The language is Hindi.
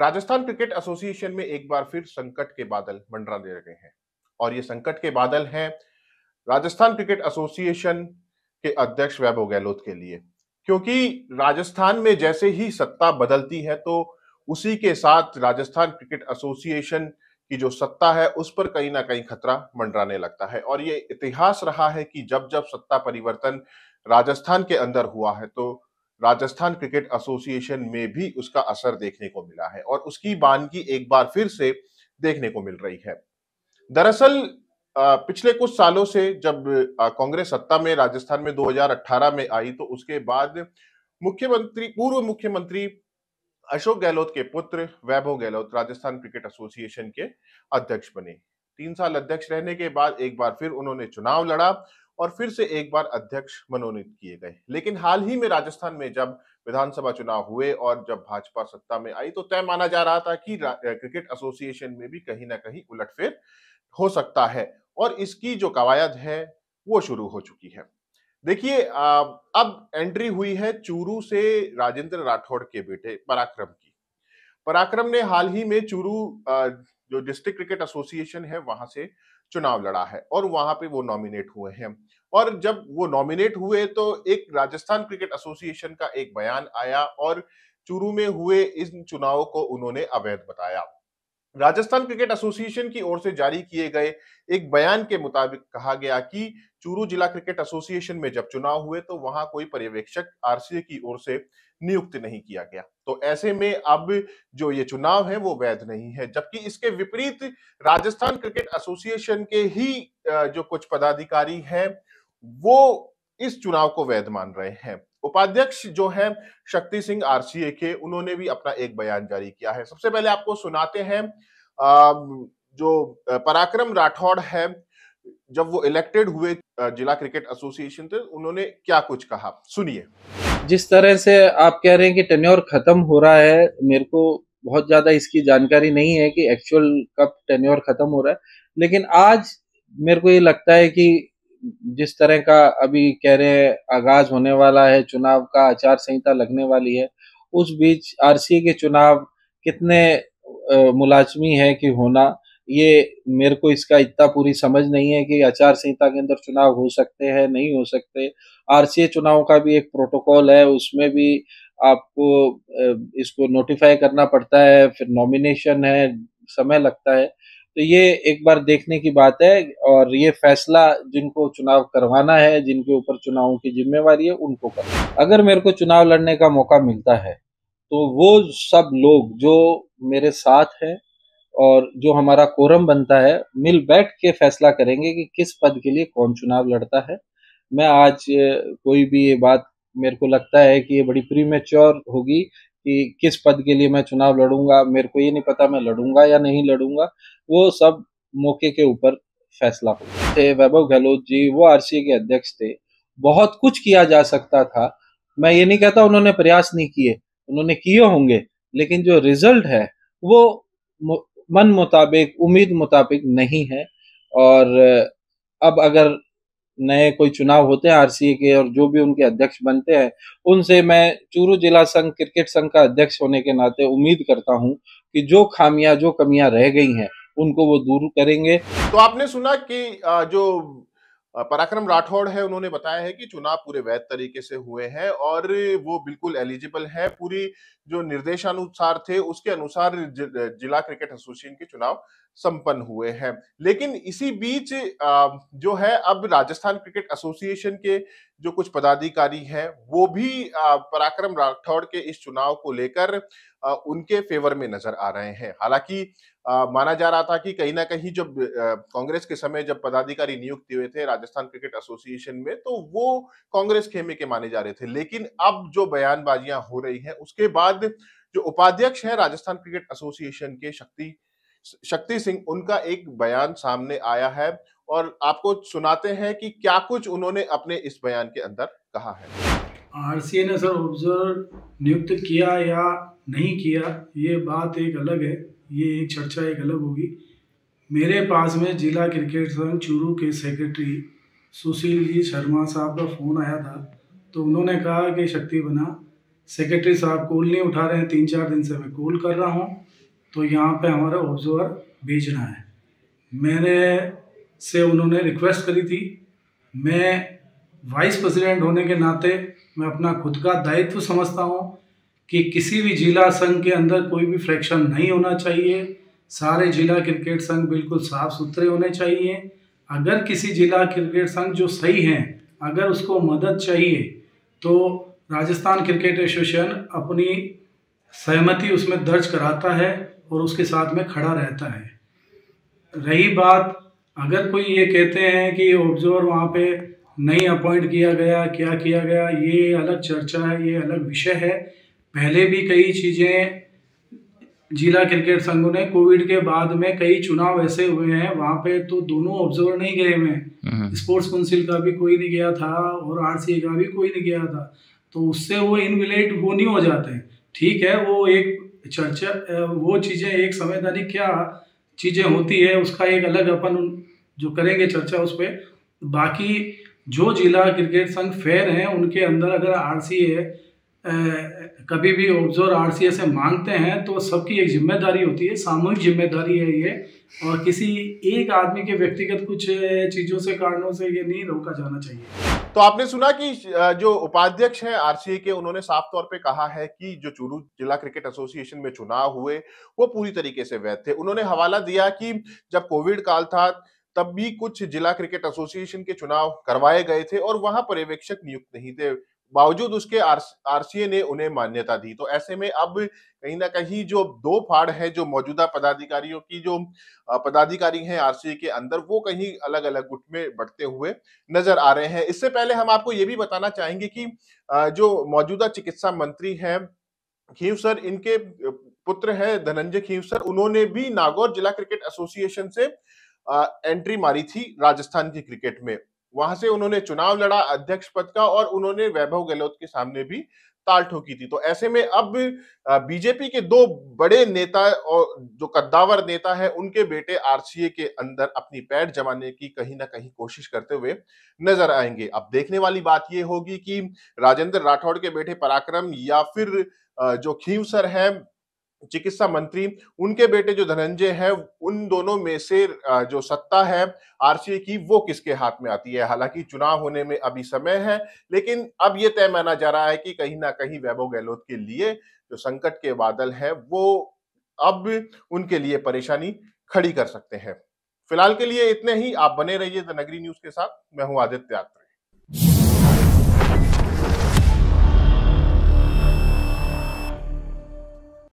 राजस्थान क्रिकेट एसोसिएशन में एक बार फिर संकट के बादल मंडरा दे रहे हैं और ये संकट के बादल हैं राजस्थान क्रिकेट एसोसिएशन के अध्यक्ष वैभव गहलोत के लिए क्योंकि राजस्थान में जैसे ही सत्ता बदलती है तो उसी के साथ राजस्थान क्रिकेट एसोसिएशन की जो सत्ता है उस पर कहीं ना कहीं खतरा मंडराने लगता है और ये इतिहास रहा है कि जब जब सत्ता परिवर्तन राजस्थान के अंदर हुआ है तो राजस्थान क्रिकेट एसोसिएशन में भी उसका असर देखने को मिला है और उसकी बानगी एक बार फिर से देखने को मिल रही है दरअसल पिछले कुछ सालों से जब कांग्रेस सत्ता में राजस्थान में 2018 में आई तो उसके बाद मुख्यमंत्री पूर्व मुख्यमंत्री अशोक गहलोत के पुत्र वैभव गहलोत राजस्थान क्रिकेट एसोसिएशन के अध्यक्ष बने तीन साल अध्यक्ष रहने के बाद एक बार फिर उन्होंने चुनाव लड़ा और फिर से एक बार अध्यक्ष मनोनीत किए गए लेकिन हाल ही में राजस्थान में जब विधानसभा चुनाव हुए और जब भाजपा सत्ता में आई तो तय माना जा रहा था कि क्रिकेट एसोसिएशन में भी कहीं ना कहीं उलटफेर हो सकता है और इसकी जो कवायद है वो शुरू हो चुकी है देखिए अब एंट्री हुई है चूरू से राजेंद्र राठौड़ के बेटे पराक्रम की पराक्रम ने हाल ही में चूरू जो डिस्ट्रिक्ट क्रिकेट एसोसिएशन है वहां से चुनाव लड़ा है और वहां पे वो नॉमिनेट हुए हैं और जब वो नॉमिनेट हुए तो एक राजस्थान क्रिकेट एसोसिएशन का एक बयान आया और चूरू में हुए इन चुनाव को उन्होंने अवैध बताया राजस्थान क्रिकेट एसोसिएशन की ओर से जारी किए गए एक बयान के मुताबिक कहा गया कि चूरू जिला क्रिकेट एसोसिएशन में जब चुनाव हुए तो वहां कोई पर्यवेक्षक आरसीए की ओर से नियुक्त नहीं किया गया तो ऐसे में अब जो ये चुनाव है वो वैध नहीं है जबकि इसके विपरीत राजस्थान क्रिकेट एसोसिएशन के ही जो कुछ पदाधिकारी हैं वो इस चुनाव को वैध मान रहे हैं उपाध्यक्ष जो है शक्ति सिंह आरसीए के उन्होंने भी अपना एक बयान जारी किया है सबसे पहले आपको सुनाते हैं जो पराक्रम राठौड़ है जब वो इलेक्टेड हुए जिला क्रिकेट एसोसिएशन से उन्होंने क्या कुछ कहा सुनिए जिस तरह से आप कह रहे हैं कि टेन्योर खत्म हो रहा है मेरे को बहुत ज्यादा इसकी जानकारी नहीं है कि एक्चुअल कब टेन्योर खत्म हो रहा है लेकिन आज मेरे को ये लगता है कि जिस तरह का अभी कह रहे हैं आगाज होने वाला है चुनाव का आचार संहिता लगने वाली है उस बीच आरसीए के चुनाव कितने मुलाजमी है कि होना ये मेरे को इसका इतना पूरी समझ नहीं है कि आचार संहिता के अंदर चुनाव हो सकते हैं नहीं हो सकते आरसीए चुनाव का भी एक प्रोटोकॉल है उसमें भी आपको इसको नोटिफाई करना पड़ता है फिर नॉमिनेशन है समय लगता है तो ये एक बार देखने की बात है और ये फैसला जिनको चुनाव करवाना है जिनके ऊपर चुनावों की जिम्मेवारी है उनको कर अगर मेरे को चुनाव लड़ने का मौका मिलता है तो वो सब लोग जो मेरे साथ हैं और जो हमारा कोरम बनता है मिल बैठ के फैसला करेंगे कि किस पद के लिए कौन चुनाव लड़ता है मैं आज कोई भी ये बात मेरे को लगता है कि ये बड़ी प्रीमेच्योर होगी कि किस पद के लिए मैं चुनाव लड़ूंगा मेरे को ये नहीं पता मैं लड़ूंगा या नहीं लड़ूंगा वो सब मौके के ऊपर फैसला हो थे वैभव गहलोत जी वो आर के अध्यक्ष थे बहुत कुछ किया जा सकता था मैं ये नहीं कहता उन्होंने प्रयास नहीं किए उन्होंने किए होंगे लेकिन जो रिजल्ट है वो मन मुताबिक उम्मीद मुताबिक नहीं है और अब अगर नए कोई चुनाव होते हैं आरसीए के और जो भी उनके अध्यक्ष बनते हैं उनसे मैं चूरू जिला संघ क्रिकेट संघ का अध्यक्ष होने के नाते उम्मीद करता हूं कि जो खामियां जो कमियां रह गई हैं उनको वो दूर करेंगे तो आपने सुना कि जो पराक्रम राठौड़ है उन्होंने बताया है कि चुनाव पूरे वैध तरीके से हुए हैं और वो बिल्कुल एलिजिबल है पूरी जो निर्देशानुसार थे उसके अनुसार जिला क्रिकेट एसोसिएशन के चुनाव संपन्न हुए हैं लेकिन इसी बीच जो है अब राजस्थान क्रिकेट एसोसिएशन के जो कुछ पदाधिकारी हैं वो भी पराक्रम राठौड़ के इस चुनाव को लेकर उनके फेवर में नजर आ रहे हैं हालांकि आ, माना जा रहा था कि कहीं ना कहीं जब कांग्रेस के समय जब पदाधिकारी नियुक्त हुए थे राजस्थान क्रिकेट एसोसिएशन में तो वो कांग्रेस खेमे के माने जा रहे थे लेकिन अब जो बयानबाजियां हो रही हैं उसके बाद जो उपाध्यक्ष हैं राजस्थान क्रिकेट एसोसिएशन के शक्ति शक्ति सिंह उनका एक बयान सामने आया है और आपको सुनाते हैं कि क्या कुछ उन्होंने अपने इस बयान के अंदर कहा है आरसीए ने सर ऑब्जर्व नियुक्त किया या नहीं किया ये बात एक अलग है ये एक चर्चा एक अलग होगी मेरे पास में जिला क्रिकेट संघ चूरू के सेक्रेटरी सुशील जी शर्मा साहब का फ़ोन आया था तो उन्होंने कहा कि शक्ति बना सेक्रेटरी साहब कॉल नहीं उठा रहे हैं तीन चार दिन से मैं कॉल कर रहा हूँ तो यहाँ पे हमारा ऑब्जर्वर भेजना है मैंने से उन्होंने रिक्वेस्ट करी थी मैं वाइस प्रेसिडेंट होने के नाते मैं अपना खुद का दायित्व समझता हूँ कि किसी भी जिला संघ के अंदर कोई भी फ्रैक्शन नहीं होना चाहिए सारे जिला क्रिकेट संघ बिल्कुल साफ सुथरे होने चाहिए अगर किसी जिला क्रिकेट संघ जो सही हैं अगर उसको मदद चाहिए तो राजस्थान क्रिकेट एसोसिएशन अपनी सहमति उसमें दर्ज कराता है और उसके साथ में खड़ा रहता है रही बात अगर कोई ये कहते हैं कि ऑब्जर्वर वहाँ पे नहीं अपॉइंट किया गया क्या किया गया ये अलग चर्चा है ये अलग विषय है पहले भी कई चीज़ें जिला क्रिकेट संघों ने कोविड के बाद में कई चुनाव ऐसे हुए हैं वहाँ पे तो दोनों ऑब्जर्वर नहीं गए हुए स्पोर्ट्स हम्म। काउंसिल का भी कोई नहीं गया था और आर का भी कोई नहीं गया था तो उससे वो इनविलेट वो नहीं हो जाते हैं ठीक है वो एक चर्चा वो चीज़ें एक संवैधानिक क्या चीज़ें होती है उसका एक अलग अपन जो करेंगे चर्चा उस पर बाकी जो जिला क्रिकेट संघ फेयर हैं उनके अंदर अगर आर है कभी भी ऑब्जर्व आर सी से मांगते हैं तो सबकी एक जिम्मेदारी होती है सामूहिक जिम्मेदारी है ये और किसी एक आदमी के व्यक्तिगत कुछ चीज़ों से कारणों से ये नहीं रोका जाना चाहिए तो आपने सुना कि जो उपाध्यक्ष हैं आर के उन्होंने साफ तौर पे कहा है कि जो चूरू जिला क्रिकेट एसोसिएशन में चुनाव हुए वो पूरी तरीके से वैध थे उन्होंने हवाला दिया कि जब कोविड काल था तब भी कुछ जिला क्रिकेट एसोसिएशन के चुनाव करवाए गए थे और वहां पर्यवेक्षक नियुक्त नहीं थे बावजूद उसके आरसीए ने उन्हें मान्यता दी तो ऐसे में अब कहीं ना कहीं जो दो फाड़ है जो मौजूदा पदाधिकारियों की जो पदाधिकारी हैं आरसीए के अंदर वो कहीं अलग अलग गुट में बढ़ते हुए नजर आ रहे हैं इससे पहले हम आपको ये भी बताना चाहेंगे कि जो मौजूदा चिकित्सा मंत्री है खीव सर इनके पुत्र है धनंजय खीव सर उन्होंने भी नागौर जिला क्रिकेट एसोसिएशन से एंट्री मारी थी राजस्थान की क्रिकेट में वहां से उन्होंने चुनाव लड़ा अध्यक्ष पद का और उन्होंने वैभव गहलोत के सामने भी ताल ठोकी थी तो ऐसे में अब बीजेपी के दो बड़े नेता और जो कद्दावर नेता है उनके बेटे आरसीए के अंदर अपनी पैर जमाने की कहीं ना कहीं कोशिश करते हुए नजर आएंगे अब देखने वाली बात यह होगी कि राजेंद्र राठौड़ के बेटे पराक्रम या फिर जो खीवसर है चिकित्सा मंत्री उनके बेटे जो धनंजय है उन दोनों में से जो सत्ता है आरसीए की वो किसके हाथ में आती है हालांकि चुनाव होने में अभी समय है लेकिन अब ये तय माना जा रहा है कि कहीं ना कहीं वैभव गहलोत के लिए जो संकट के बादल हैं वो अब उनके लिए परेशानी खड़ी कर सकते हैं फिलहाल के लिए इतने ही आप बने रहिए द नगरी न्यूज के साथ मैं हूं आदित्य यात्री